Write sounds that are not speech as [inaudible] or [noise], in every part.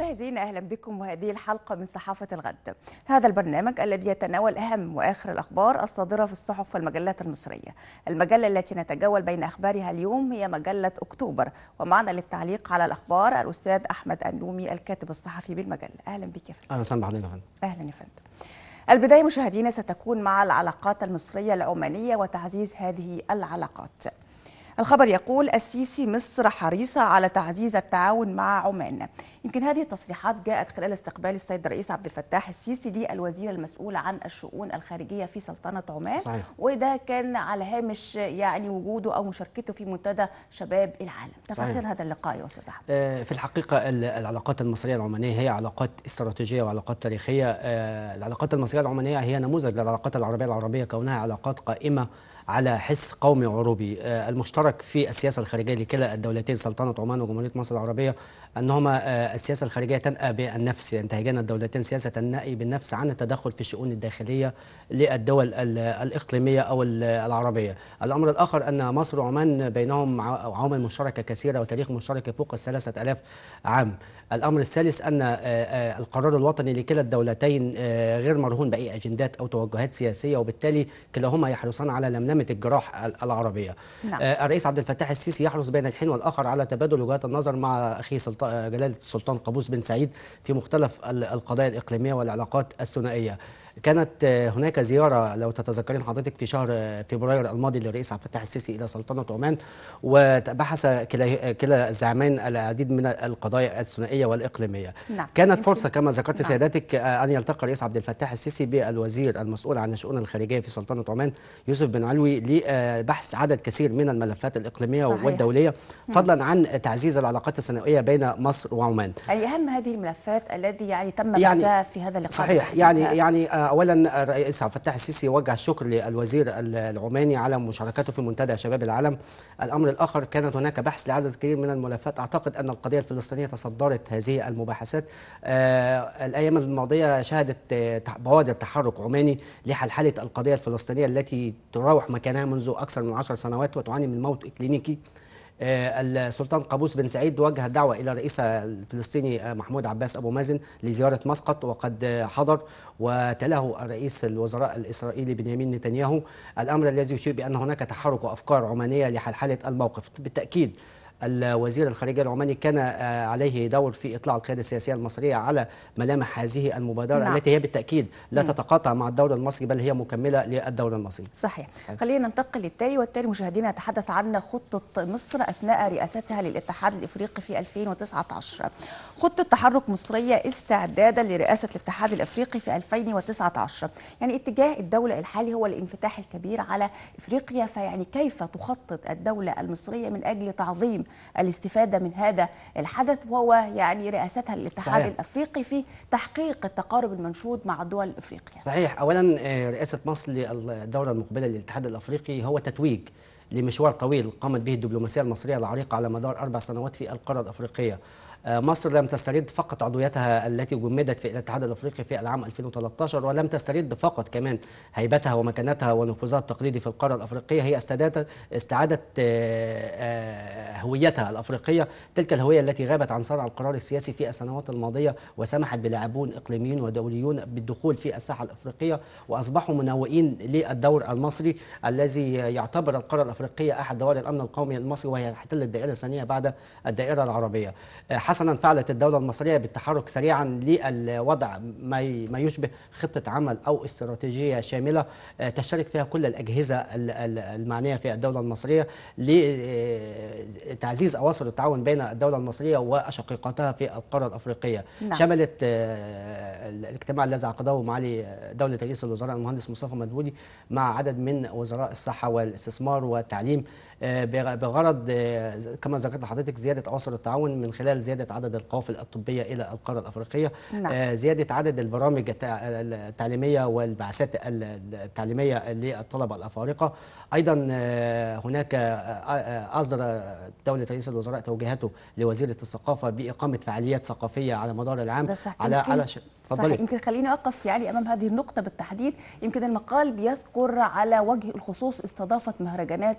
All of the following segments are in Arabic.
مشاهدينا اهلا بكم وهذه الحلقه من صحافه الغد. هذا البرنامج الذي يتناول اهم واخر الاخبار الصادره في الصحف والمجلات المصريه. المجله التي نتجول بين اخبارها اليوم هي مجله اكتوبر ومعنا للتعليق على الاخبار الاستاذ احمد النومي الكاتب الصحفي بالمجله. اهلا بك يا فندم. اهلا وسهلا بحضرتك يا فندم. اهلا يا فندم. البدايه مشاهدينا ستكون مع العلاقات المصريه العمانيه وتعزيز هذه العلاقات. الخبر يقول السيسي مصر حريصة على تعزيز التعاون مع عمان يمكن هذه التصريحات جاءت خلال استقبال السيد الرئيس عبد الفتاح السيسي دي الوزير المسؤول عن الشؤون الخارجية في سلطنة عمان صحيح. وده كان على هامش يعني وجوده أو مشاركته في منتدى شباب العالم تفاصيل هذا اللقاء يا أستاذ أحمد آه، في الحقيقة العلاقات المصرية العمانية هي علاقات استراتيجية وعلاقات تاريخية آه، العلاقات المصرية العمانية هي نموذج للعلاقات العربية العربية كونها علاقات قائمة على حس قومي عروبي آه، المشترك في السياسة الخارجية لكلا الدولتين سلطنة عمان وجمهورية مصر العربية أنهما آه، السياسة الخارجية تنأى بالنفس ينتهجان الدولتين سياسة النأي بالنفس عن التدخل في الشؤون الداخلية للدول الإقليمية أو العربية الأمر الآخر أن مصر وعمان بينهم عوامل مشتركة كثيرة وتاريخ مشترك فوق الثلاثة ألاف عام الأمر الثالث أن آه، القرار الوطني لكلا الدولتين غير مرهون بأي أجندات أو توجهات سياسية وبالتالي كلاهما يحرصان على لملمة خدمه الجراح العربيه نعم. آه، الرئيس عبد الفتاح السيسي يحرص بين الحين والاخر على تبادل وجهات النظر مع اخي آه، جلاله السلطان قابوس بن سعيد في مختلف القضايا الاقليميه والعلاقات الثنائيه كانت آه، هناك زيارة لو تتذكرين حضرتك في شهر آه، فبراير الماضي للرئيس عبد الفتاح السيسي إلى سلطنة عمان وبحث كلا, كلا الزعمين العديد من القضايا الثنائية والإقليمية نعم. كانت فرصة كما ذكرت نعم. سيادتك آه، أن يلتقي الرئيس عبد الفتاح السيسي بالوزير المسؤول عن الشؤون الخارجية في سلطنة عمان يوسف بن علوي لبحث عدد كثير من الملفات الإقليمية صحيح. والدولية فضلا عن تعزيز العلاقات الثنائية بين مصر وعمان أي أهم هذه الملفات الذي يعني تم يعني في هذا اللقاء صحيح يعني يعني اولا الرئيس عبد الفتاح السيسي وجه الشكر للوزير العماني على مشاركته في منتدى شباب العالم الامر الاخر كانت هناك بحث لعدد كبير من الملفات اعتقد ان القضيه الفلسطينيه تصدرت هذه المباحثات آه، الايام الماضيه شهدت آه، بوادر تحرك عماني لحلحله القضيه الفلسطينيه التي تراوح مكانها منذ اكثر من 10 سنوات وتعاني من موت اكلينيكي آه، السلطان قابوس بن سعيد وجه دعوة إلى الرئيس الفلسطيني آه، محمود عباس أبو مازن لزيارة مسقط وقد حضر وتلاه رئيس الوزراء الإسرائيلي بنيامين نتنياهو الأمر الذي يشير بأن هناك تحرك وأفكار عمانية لحلحلة الموقف بالتأكيد الوزير الخارجية العماني كان آه، عليه دور في إطلاع القيادة السياسية المصرية على ملامح هذه المبادرة نعم. التي هي بالتأكيد لا تتقاطع مع الدور المصري بل هي مكملة للدور المصري صحيح, صحيح. خلينا ننتقل للتالي والتالي مشاهدينا نتحدث عن خطة مصر أثناء رئاستها للاتحاد الإفريقي في 2019 خطة تحرك مصرية استعدادا لرئاسة الاتحاد الإفريقي في 2019 يعني اتجاه الدولة الحالي هو الانفتاح الكبير على إفريقيا فيعني كيف تخطط الدولة المصرية من أجل تعظيم الاستفاده من هذا الحدث وهو يعني رئاستها الاتحاد صحيح. الافريقي في تحقيق التقارب المنشود مع الدول الافريقيه. صحيح، اولا آه، رئاسه مصر للدوره المقبله للاتحاد الافريقي هو تتويج لمشوار طويل قامت به الدبلوماسيه المصريه العريقه على مدار اربع سنوات في القاره الافريقيه. آه، مصر لم تسترد فقط عضويتها التي جمدت في الاتحاد الافريقي في العام 2013 ولم تسترد فقط كمان هيبتها ومكانتها ونفوذها التقليدي في القاره الافريقيه هي استعادت آه، هويتها الأفريقية تلك الهوية التي غابت عن صنع القرار السياسي في السنوات الماضية وسمحت بلاعبون إقليميين ودوليون بالدخول في الساحة الأفريقية وأصبحوا منوئين للدور المصري الذي يعتبر القارة الأفريقية أحد دوائر الأمن القومي المصري وهي تحتل الدائرة الثانية بعد الدائرة العربية حسنا فعلت الدولة المصرية بالتحرك سريعا للوضع ما يشبه خطة عمل أو استراتيجية شاملة آه، تشترك فيها كل الأجهزة المعنية في الدولة المصرية آه، تعزيز أواصر التعاون بين الدولة المصرية وأشقيقاتها في القارة الأفريقية نعم. شملت آه، الاجتماع الذي عقده معالي آه، دولة رئيس الوزراء المهندس مصطفى مدبولي مع عدد من وزراء الصحة والاستثمار والتعليم بغرض كما ذكرت لحضرتك زياده اواصر التعاون من خلال زياده عدد القوافل الطبيه الى القاره الافريقيه نعم. آه، زياده عدد البرامج التعليميه والبعثات التعليميه للطلبه الافارقه ايضا آه، هناك آه، اصدر دوله رئيس الوزراء توجيهاته لوزيره الثقافه باقامه فعاليات ثقافيه على مدار العام على على صحيح. يمكن خليني اقف يعني امام هذه النقطه بالتحديد يمكن المقال بيذكر على وجه الخصوص استضافه مهرجانات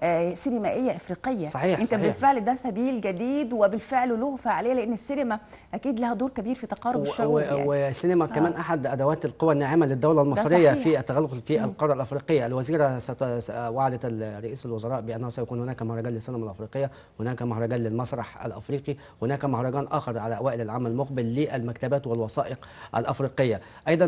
آه، سينمائيه افريقيه صحيح يمكن صحيح. بالفعل ده سبيل جديد وبالفعل له فعاليه لان السينما اكيد لها دور كبير في تقارب الشعوب يعني. والسينما آه. كمان احد ادوات القوى الناعمه للدوله المصريه في التغلغل في القاره الافريقيه الوزيره ست... وعدت رئيس الوزراء بانه سيكون هناك مهرجان للسينما الافريقيه هناك مهرجان للمسرح الافريقي هناك مهرجان اخر على اوائل العام المقبل للمكتبات والوثائق الافريقيه ايضا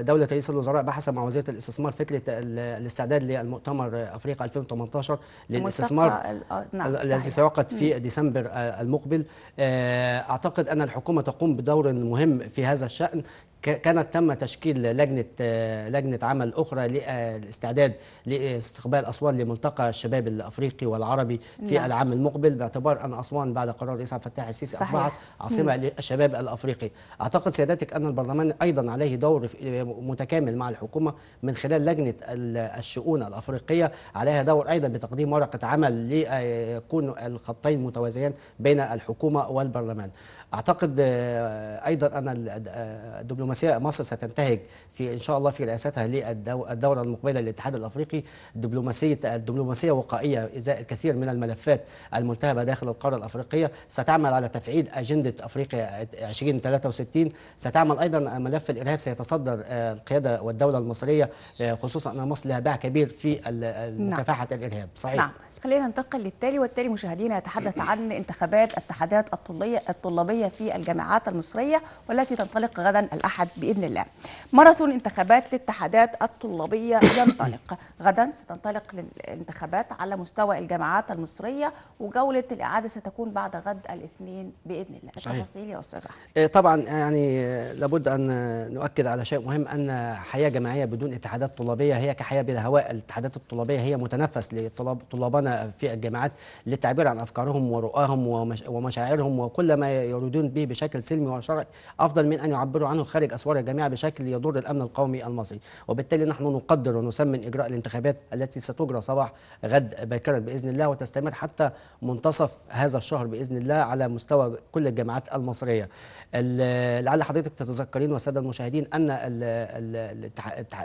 دوله رئيس الوزراء بحث مع وزيره الاستثمار فكره الاستعداد للمؤتمر افريقيا 2018 للاستثمار آه، نعم الذي سيعقد في ديسمبر آه، المقبل آه، اعتقد ان الحكومه تقوم بدور مهم في هذا الشان كانت تم تشكيل لجنه آه، لجنه عمل اخرى للاستعداد آه، لاستقبال آه، اسوان لملتقى الشباب الافريقي والعربي في نعم. العام المقبل باعتبار ان اسوان بعد قرار عبد الفتاح السيسي صحيح. اصبحت عاصمه مم. للشباب الافريقي. اعتقد سيادتك ان البرلمان ايضا عليه دور متكامل مع الحكومه من خلال لجنه الشؤون الافريقيه عليها دور ايضا بتقديم ورقه عمل ليكون الخطين متوازيان بين الحكومه والبرلمان. اعتقد آه، ايضا ان آه، الدبلوماسيه مصر ستنتهج في ان شاء الله في رئاستها للدوره المقبله للاتحاد الافريقي دبلوماسيه الدبلوماسيه وقائيه ازاء الكثير من الملفات الملتهبه داخل القاره الافريقيه ستعمل على تفعيل اجنده افريقيا 2063 ستعمل ايضا ملف الارهاب سيتصدر آه، القياده والدوله المصريه خصوصا ان مصر لها باع كبير في نعم. مكافحه الارهاب صحيح نعم. خلينا ننتقل للتالي والتالي مشاهدينا يتحدث [clears throat] عن انتخابات الاتحادات الطلية الطلابية في الجامعات المصرية والتي تنطلق غدا الأحد بإذن الله ماراثون انتخابات للاتحادات الطلابية [clears throat] ينطلق غدا ستنطلق الانتخابات على مستوى الجامعات المصرية وجولة الإعادة ستكون بعد غد الاثنين بإذن الله صحيح. التفاصيل يا أستاذ أحمد إيه، طبعا آه، يعني آه، لابد أن نؤكد على شيء مهم أن حياة جماعية بدون اتحادات طلابية هي كحياة بلا هواء الاتحادات الطلابية هي متنفس لطلاب طلابنا في الجامعات للتعبير عن افكارهم ورؤاهم ومشاعرهم وكل ما يريدون به بشكل سلمي وشرعي افضل من ان يعبروا عنه خارج اسوار الجامعه بشكل يضر الامن القومي المصري وبالتالي نحن نقدر ونسمن اجراء الانتخابات التي ستجرى صباح غد باكرا باذن الله وتستمر حتى منتصف هذا الشهر باذن الله على مستوى كل الجامعات المصريه لعل حضرتك تتذكرين والساده المشاهدين ان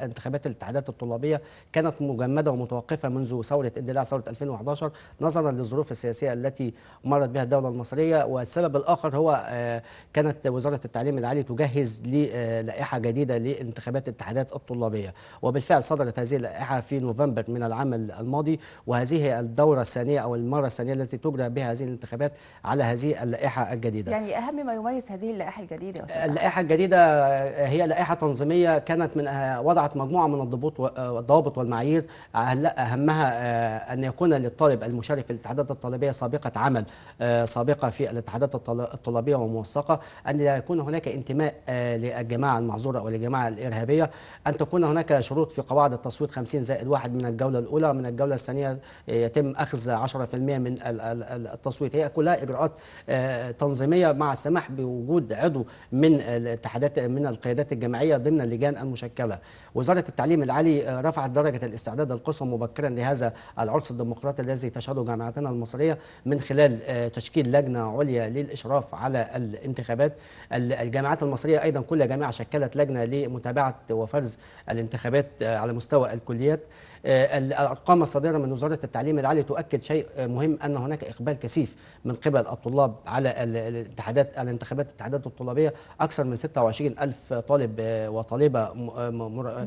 انتخابات الاتحادات الطلابيه كانت مجمده ومتوقفه منذ ثوره اندلاع ثوره 2011 2011 نظرا للظروف السياسيه التي مرت بها الدوله المصريه والسبب الاخر هو آه، كانت وزاره التعليم العالي تجهز للائحه جديده لانتخابات الاتحادات الطلابيه وبالفعل صدرت هذه اللائحه في نوفمبر من العام الماضي وهذه الدوره الثانيه او المره الثانيه التي تجرى بها هذه الانتخابات على هذه اللائحه الجديده يعني اهم ما يميز هذه اللائحه الجديده يا آه، اللائحه الجديده آه، هي لائحه تنظيميه كانت من وضعت مجموعه من الضبوط والضوابط والمعايير اهمها ان يكون للطالب المشارك في الاتحادات الطلبية سابقة عمل آه، سابقة في الاتحادات الطلبية وموثقة أن لا يكون هناك انتماء آه، للجماعة المحظورة أو للجماعه الإرهابية أن تكون هناك شروط في قواعد التصويت 50 زائد واحد من الجولة الأولى من الجولة الثانية يتم أخذ 10% من التصويت هي كلها إجراءات آه، تنظيمية مع السماح بوجود عضو من الاتحادات من القيادات الجماعية ضمن اللجان المشكلة وزارة التعليم العالي رفعت درجة الاستعداد القصوى مبكرا لهذا العرس الديمقراطي الخطوات الذي تشهده جامعتنا المصرية من خلال آه، تشكيل لجنة عليا للإشراف على الانتخابات الجامعات المصرية أيضا كل جامعة شكلت لجنة لمتابعة وفرز الانتخابات آه، على مستوى الكليات آه، الارقام الصادره من وزاره التعليم العالي تؤكد شيء آه، مهم ان هناك اقبال كثيف من قبل الطلاب على الاتحادات الانتخابات الاتحادات الطلابيه اكثر من 26 ألف طالب آه، وطالبه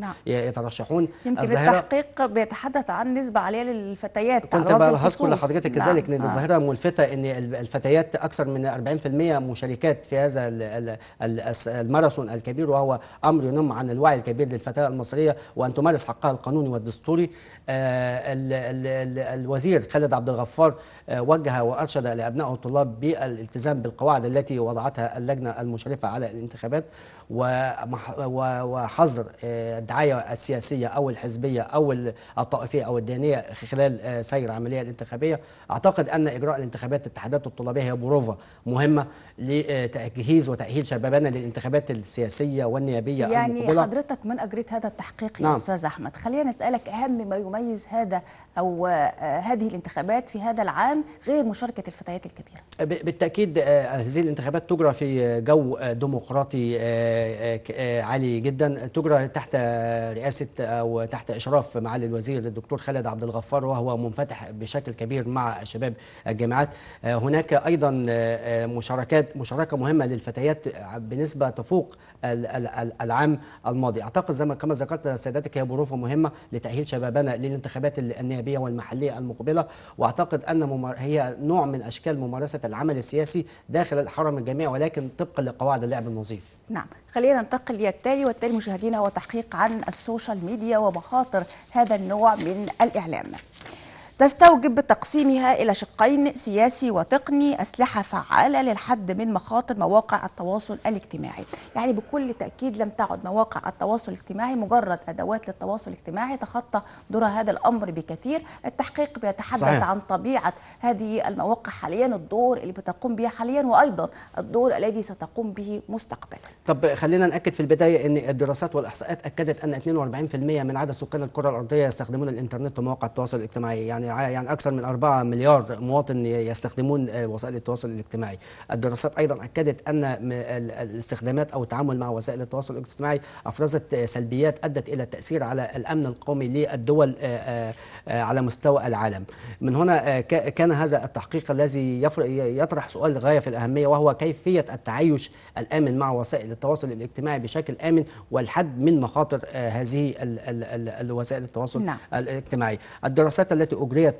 نعم. يترشحون يمكن الزهرة... التحقيق بيتحدث عن نسبه عاليه للفتيات كنت بذكر لحضرتك نعم. كذلك نعم. ان الظاهره ملفته ان الفتيات اكثر من 40% مشاركات في هذا الماراثون الكبير وهو امر ينم عن الوعي الكبير للفتاه المصريه وان تمارس حقها القانوني والدستوري آه، الوزير خالد عبد الغفار آه، وجه وارشد لابنائه الطلاب بالالتزام بالقواعد التي وضعتها اللجنه المشرفه على الانتخابات وحظر آه، الدعايه السياسيه او الحزبيه او الطائفيه او الدينيه خلال آه، سير العمليه الانتخابيه اعتقد ان اجراء الانتخابات الاتحادات الطلابيه هي بروفه مهمه لتجهيز وتاهيل شبابنا للانتخابات السياسيه والنيابيه يعني المقبله. حضرتك من اجريت هذا التحقيق يا نعم. استاذ احمد خلينا نسالك اهم ما يميز هذا او آه، هذه الانتخابات في هذا العام غير مشاركه الفتيات الكبيره بالتاكيد هذه الانتخابات تجرى في جو ديمقراطي عالي جدا تجرى تحت رئاسه او تحت اشراف معالي الوزير الدكتور خالد عبد الغفار وهو منفتح بشكل كبير مع شباب الجامعات هناك ايضا مشاركات مشاركه مهمه للفتيات بنسبه تفوق العام الماضي اعتقد زي ما كما ذكرت سيادتك هي بروفه مهمه لتاهيل شبابنا للانتخابات النيابيه والمحليه المقبله واعتقد ان هي نوع من اشكال ممارسه العمل السياسي داخل الحرم الجامعي ولكن طبقا لقواعد اللعب النظيف نعم خلينا ننتقل للتالي والتالي مشاهدينا هو تحقيق عن السوشيال ميديا ومخاطر هذا النوع من الإعلام تستوجب تقسيمها إلى شقين سياسي وتقني أسلحة فعالة للحد من مخاطر مواقع التواصل الاجتماعي يعني بكل تأكيد لم تعد مواقع التواصل الاجتماعي مجرد أدوات للتواصل الاجتماعي تخطى دور هذا الأمر بكثير التحقيق بيتحدث صحيح. عن طبيعة هذه المواقع حاليا الدور اللي بتقوم بها حاليا وأيضا الدور الذي ستقوم به مستقبلا طب خلينا نأكد في البداية أن الدراسات والإحصاءات أكدت أن 42% من عدد سكان الكرة الأرضية يستخدمون الإنترنت ومواقع التواصل الاجتماعي يعني يعني أكثر من 4 مليار مواطن يستخدمون وسائل التواصل الاجتماعي الدراسات أيضا أكدت أن الاستخدامات أو التعامل مع وسائل التواصل الاجتماعي أفرزت سلبيات أدت إلى التأثير على الأمن القومي للدول آه، آه، على مستوى العالم من هنا آه، كان هذا التحقيق الذي يطرح سؤال غاية في الأهمية وهو كيفية التعايش الآمن مع وسائل التواصل الاجتماعي بشكل آمن والحد من مخاطر هذه وسائل التواصل نعم. الاجتماعي الدراسات التي أجريت ديت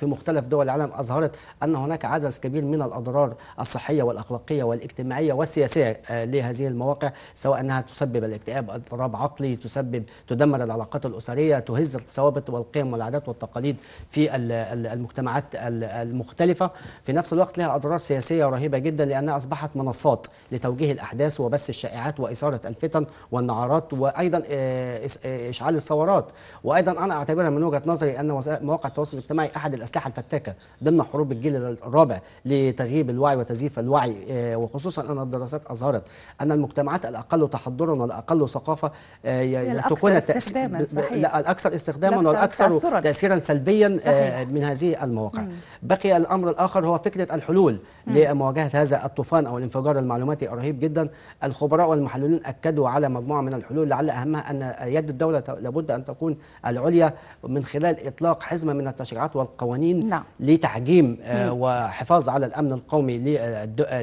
في مختلف دول العالم اظهرت ان هناك عدد كبير من الاضرار الصحيه والاخلاقيه والاجتماعيه والسياسيه آه، لهذه المواقع سواء انها تسبب الاكتئاب اضطراب عقلي تسبب تدمر العلاقات الاسريه تهز الثوابت والقيم والعادات والتقاليد في المجتمعات المختلفه في نفس الوقت لها اضرار سياسيه رهيبه جدا لانها اصبحت منصات لتوجيه الاحداث وبث الشائعات واثاره الفتن والنعرات وايضا آه، آه، اشعال الثورات وايضا انا اعتبرها من وجهه نظري ان مواقع التواصل الاجتماعي احد الاسلحه الفتاكه ضمن حروب الجيل الرابع لتغييب الوعي وتزييف الوعي آه، وخصوصا ان الدراسات اظهرت ان المجتمعات الاقل تحضرا والاقل ثقافه آه، تكون لا الاكثر استخداما والاكثر تاثيرا سلبيا آه، صحيح. من هذه المواقع مم. بقي الامر الاخر هو فكره الحلول مم. لمواجهه هذا الطوفان او الانفجار المعلوماتي الرهيب جدا الخبراء والمحللون اكدوا على مجموعه من الحلول لعل اهمها ان يد الدوله لابد ان تكون العليا من خلال اطلاق حزمه من التش... التشريعات والقوانين نعم. لتعجيم آه، وحفاظ على الأمن القومي آه، آه،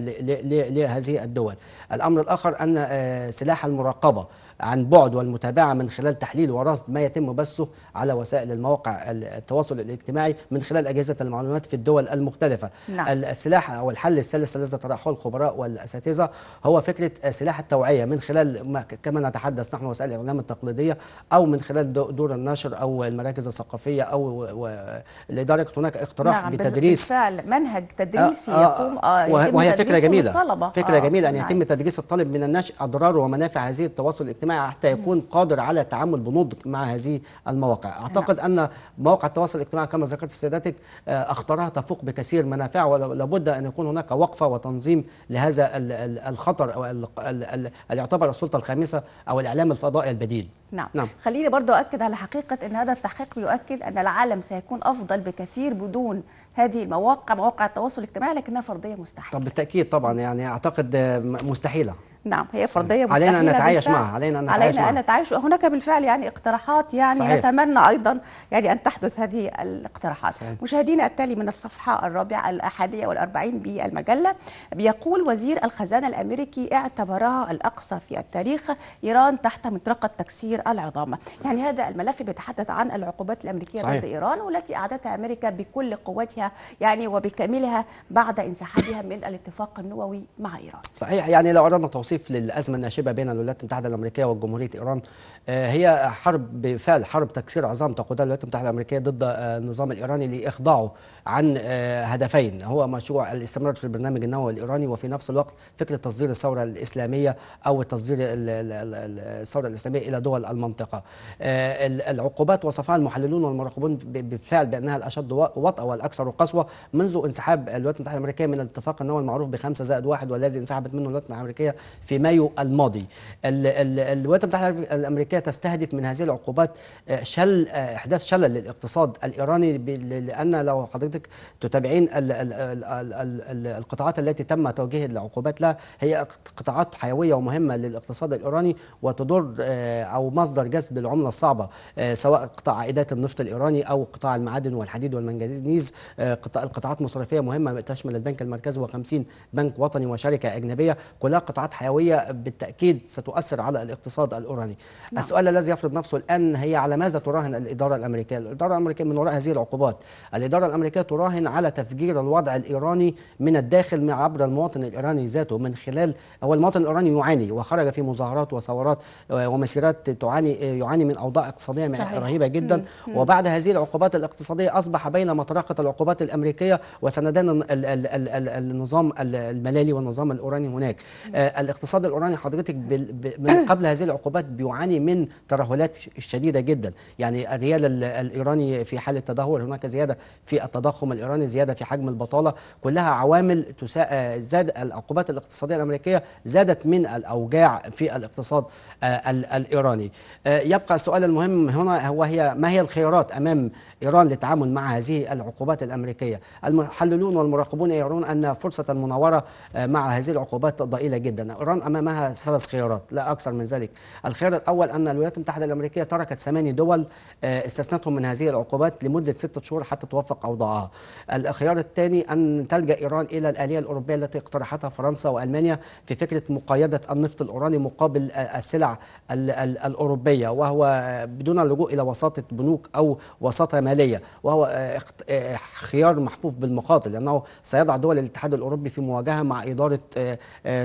لهذه الدول الأمر الآخر أن سلاح المراقبة عن بعد والمتابعة من خلال تحليل ورصد ما يتم بثه على وسائل المواقع التواصل الاجتماعي من خلال أجهزة المعلومات في الدول المختلفة نعم. السلاح أو الحل السلس الذي طرحه الخبراء والأساتذة هو فكرة سلاح التوعية من خلال ما كما نتحدث نحن وسائل الإعلام التقليدية أو من خلال دور النشر أو المراكز الثقافية أو لاداره هناك اقتراح نعم بتدريس بالفعل منهج تدريسي آه آه يقوم آه, آه، وهي فكرة جميلة فكرة آه جميلة أن يعني نعم. تدريس الطالب من النشء أضراره ومنافع هذه التواصل الاجتماعي الاجتماعي حتى يكون قادر على التعامل بنضج مع هذه المواقع أعتقد أن مواقع التواصل الاجتماعي كما ذكرت سيادتك آه، أخطارها تفوق بكثير منافعها ولابد أن يكون هناك وقفة وتنظيم لهذا الخطر أو اللي يعتبر السلطة الخامسة أو الإعلام الفضائي البديل نعم. نعم خليني برضو أكد على حقيقة أن هذا التحقيق يؤكد أن العالم سيكون أفضل بكثير بدون هذه المواقع مواقع التواصل الاجتماعي لكنها فرضية مستحيلة طب بالتأكيد طبعا يعني أعتقد مستحيلة نعم هي فرضيه مستحيله علينا ان نتعايش معها علينا ان نتعايش علينا ان نتعايش وهناك بالفعل يعني اقتراحات يعني صحيح. نتمنى ايضا يعني ان تحدث هذه الاقتراحات صحيح. مشاهدينا التالي من الصفحه الرابعه الاحاديه والأربعين بالمجله بيقول وزير الخزانه الامريكي اعتبرها الاقصى في التاريخ ايران تحت مطرقه تكسير العظام يعني هذا الملف بيتحدث عن العقوبات الامريكيه صحيح. ضد ايران والتي أعدتها امريكا بكل قوتها يعني وبكاملها بعد انسحابها من الاتفاق النووي مع ايران صحيح يعني لو اردنا توصيل يضيف للازمه الناشبه بين الولايات المتحده الامريكيه وجمهوريه ايران آه، هي حرب بالفعل حرب تكسير عظام تقودها الولايات المتحده الامريكيه ضد آه، النظام الايراني لاخضاعه عن آه، هدفين هو مشروع الاستمرار في البرنامج النووي الايراني وفي نفس الوقت فكره تصدير الثوره الاسلاميه او تصدير الثوره الاسلاميه الى دول المنطقه. العقوبات وصفها المحللون والمراقبون بالفعل بانها الاشد وطأ والاكثر قسوه منذ انسحاب الولايات المتحده الامريكيه من الاتفاق النووي المعروف بخمسه زائد واحد والذي انسحبت منه الولايات المتحده الامريكيه في مايو الماضي الولايات المتحده الامريكيه تستهدف من هذه العقوبات آه، شل آه، احداث شلل للاقتصاد الايراني لان لو حضرتك تتابعين القطاعات التي تم توجيه العقوبات لها هي قطاعات حيويه ومهمه للاقتصاد الايراني وتضر آه، او مصدر جذب العمله الصعبه سواء قطاع عائدات النفط الايراني او قطاع المعادن والحديد والمنجنيز القطاعات مصرفيه مهمه تشمل البنك المركزي و50 بنك وطني وشركه اجنبيه كلها قطاعات حيويه النووية بالتأكيد ستؤثر على الاقتصاد الأوراني نعم. السؤال الذي يفرض نفسه الآن هي على ماذا تراهن الإدارة الأمريكية الإدارة الأمريكية من وراء هذه العقوبات الإدارة الأمريكية تراهن على تفجير الوضع الإيراني من الداخل عبر المواطن الإيراني ذاته من خلال هو المواطن الإيراني يعاني وخرج في مظاهرات وثورات آه، ومسيرات تعاني آه، يعاني من أوضاع اقتصادية صحيح. رهيبة جدا مم. وبعد هذه العقوبات الاقتصادية أصبح بين مطرقة العقوبات الأمريكية وسندان النظام الملالي والنظام الأوراني هناك آه، الاقتصاد الايراني حضرتك من [coughs] قبل هذه العقوبات بيعاني من ترهلات شديده جدا يعني الريال الايراني في حاله تدهور هناك زياده في التضخم الايراني زياده في حجم البطاله كلها عوامل تسا... آه، زاد العقوبات الاقتصاديه الامريكيه زادت من الاوجاع في الاقتصاد آه، الايراني آه، يبقى السؤال المهم هنا هو هي ما هي الخيارات امام ايران للتعامل مع هذه العقوبات الامريكيه المحللون والمراقبون يرون ان فرصه المناوره مع هذه العقوبات ضئيله جدا إيران أمامها ثلاث خيارات لا أكثر من ذلك الخيار الأول أن الولايات المتحدة الأمريكية تركت ثماني دول آه، استثنتهم من هذه العقوبات لمدة ستة شهور حتى توفق أوضاعها الخيار الثاني أن تلجأ إيران إلى الآلية الأوروبية التي اقترحتها فرنسا وألمانيا في فكرة مقايدة النفط الأوراني مقابل آه، السلع الأوروبية وهو بدون اللجوء إلى وساطة بنوك أو وساطة مالية وهو آه، خيار محفوف بالمخاطر لأنه سيضع دول الاتحاد الأوروبي في مواجهة مع إدارة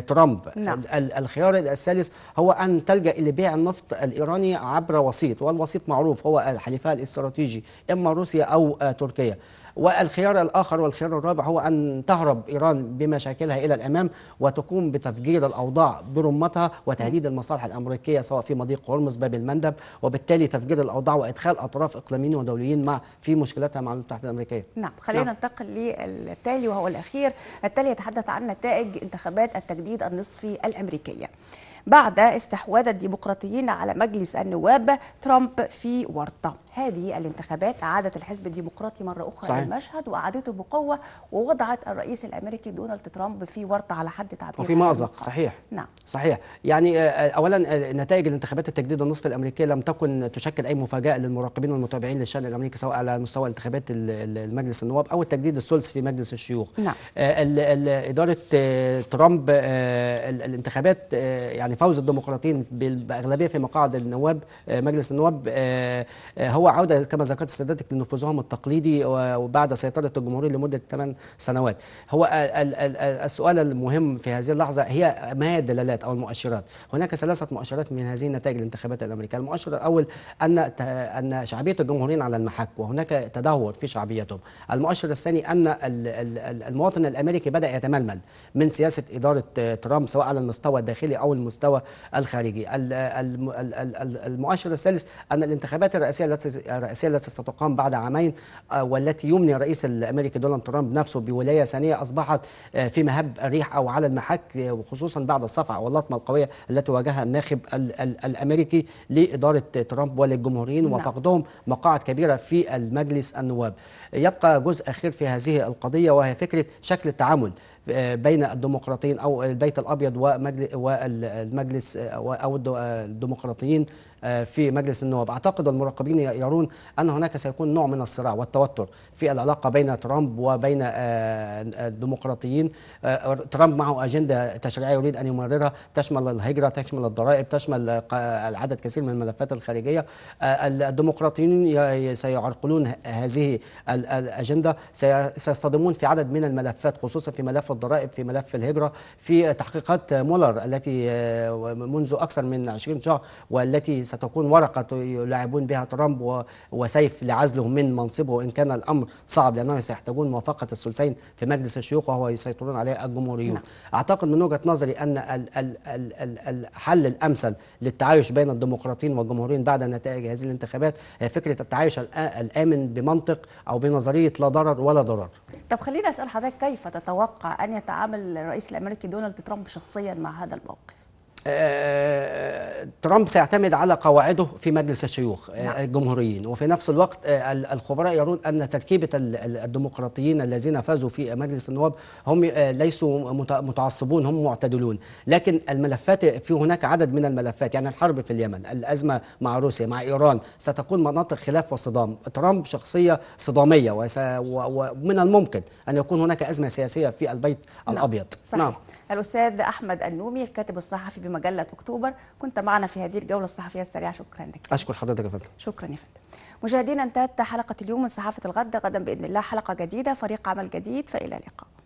ترامب نعم. نعم. الخيار الثالث هو أن تلجأ لبيع النفط الإيراني عبر وسيط والوسيط معروف هو حليفها الاستراتيجي إما روسيا أو آه، تركيا والخيار الآخر والخيار الرابع هو أن تهرب إيران بمشاكلها إلى الأمام وتقوم بتفجير الأوضاع برمتها وتهديد المصالح الأمريكية سواء في مضيق هرمز باب المندب وبالتالي تفجير الأوضاع وإدخال أطراف إقليميين ودوليين مع في مشكلتها مع الولايات المتحدة الأمريكية نعم خلينا نعم. ننتقل للتالي وهو الأخير التالي يتحدث عن نتائج انتخابات التجديد النصفي الأمريكية بعد استحواذ الديمقراطيين على مجلس النواب ترامب في ورطة هذه الانتخابات أعادت الحزب الديمقراطي مرة أخرى صحيح. المشهد وأعادته بقوة ووضعت الرئيس الأمريكي دونالد ترامب في ورطة على حد تعبير وفي مأزق صحيح نعم صحيح يعني آه، آه، أولا آه، نتائج الانتخابات التجديد النصف الأمريكية لم تكن تشكل أي مفاجأة للمراقبين والمتابعين للشأن الأمريكي سواء على مستوى انتخابات المجلس النواب أو التجديد الثلث في مجلس الشيوخ نعم إدارة ترامب الانتخابات يعني يعني فوز الديمقراطيين باغلبيه في مقاعد النواب آه، مجلس النواب آه، آه، هو عوده كما ذكرت سيادتك لنفوذهم التقليدي وبعد سيطره الجمهوريه لمده 8 سنوات هو السؤال المهم في هذه اللحظه هي ما هي الدلالات او المؤشرات هناك ثلاثه مؤشرات من هذه النتائج الانتخابات الامريكيه المؤشر الاول ان ان شعبيه الجمهوريين على المحك وهناك تدهور في شعبيتهم المؤشر الثاني ان المواطن الامريكي بدا يتململ من سياسه اداره ترامب سواء على المستوى الداخلي او المستوى المستوى الخارجي المؤشر الثالث أن الانتخابات الرئاسية الرئاسية التي ستقام بعد عامين آه، والتي يمني الرئيس الأمريكي دونالد ترامب نفسه بولاية ثانية أصبحت آه، في مهب الريح أو على المحك آه، وخصوصا بعد الصفعة واللطمة القوية التي واجهها الناخب الأمريكي لإدارة ترامب وللجمهوريين نعم. وفقدهم مقاعد كبيرة في المجلس النواب يبقى جزء أخير في هذه القضية وهي فكرة شكل التعامل آه، بين الديمقراطيين أو البيت الأبيض والمجلس آه، أو آه، الديمقراطيين آه، في مجلس النواب أعتقد المراقبين يرون أن هناك سيكون نوع من الصراع والتوتر في العلاقة بين ترامب وبين آه، الديمقراطيين آه، ترامب معه أجندة تشريعية يريد أن يمررها تشمل الهجرة تشمل الضرائب تشمل العدد كثير من الملفات الخارجية الديمقراطيين سيعرقلون هذه الأجندة سيصطدمون في عدد من الملفات خصوصا في ملف الضرائب في ملف الهجرة في تحقيقات مولر التي منذ أكثر من 20 شهر والتي ستكون ورقة يلاعبون بها ترامب وسيف لعزلهم من منصبه وإن كان الأمر صعب لأنهم سيحتاجون موافقة الثلثين في مجلس الشيوخ وهو يسيطرون عليه الجمهوريون لا. نعم. أعتقد من وجهة نظري أن الحل الأمثل للتعايش بين الديمقراطيين والجمهوريين بعد نتائج هذه الانتخابات هي آه، فكرة التعايش الآمن بمنطق أو بنظرية لا ضرر ولا ضرر طب خليني أسأل حضرتك كيف تتوقع أن يتعامل الرئيس الأمريكي دونالد ترامب شخصيا مع هذا الموقف آه، ترامب سيعتمد على قواعده في مجلس الشيوخ آه، نعم. الجمهوريين وفي نفس الوقت آه، الخبراء يرون ان تركيبه الديمقراطيين الذين فازوا في مجلس النواب هم ليسوا متعصبون هم معتدلون لكن الملفات في هناك عدد من الملفات يعني الحرب في اليمن الازمه مع روسيا مع ايران ستكون مناطق خلاف وصدام ترامب شخصيه صداميه ومن الممكن ان يكون هناك ازمه سياسيه في البيت نعم. الابيض صحيح. نعم الأستاذ أحمد النومي الكاتب الصحفي بمجلة أكتوبر كنت معنا في هذه الجولة الصحفية السريعة شكرا لك أشكر حضرتك يا فندم شكرا يا فندم مشاهدينا انتهت حلقة اليوم من صحافة الغد غدا بإذن الله حلقة جديدة فريق عمل جديد فإلى اللقاء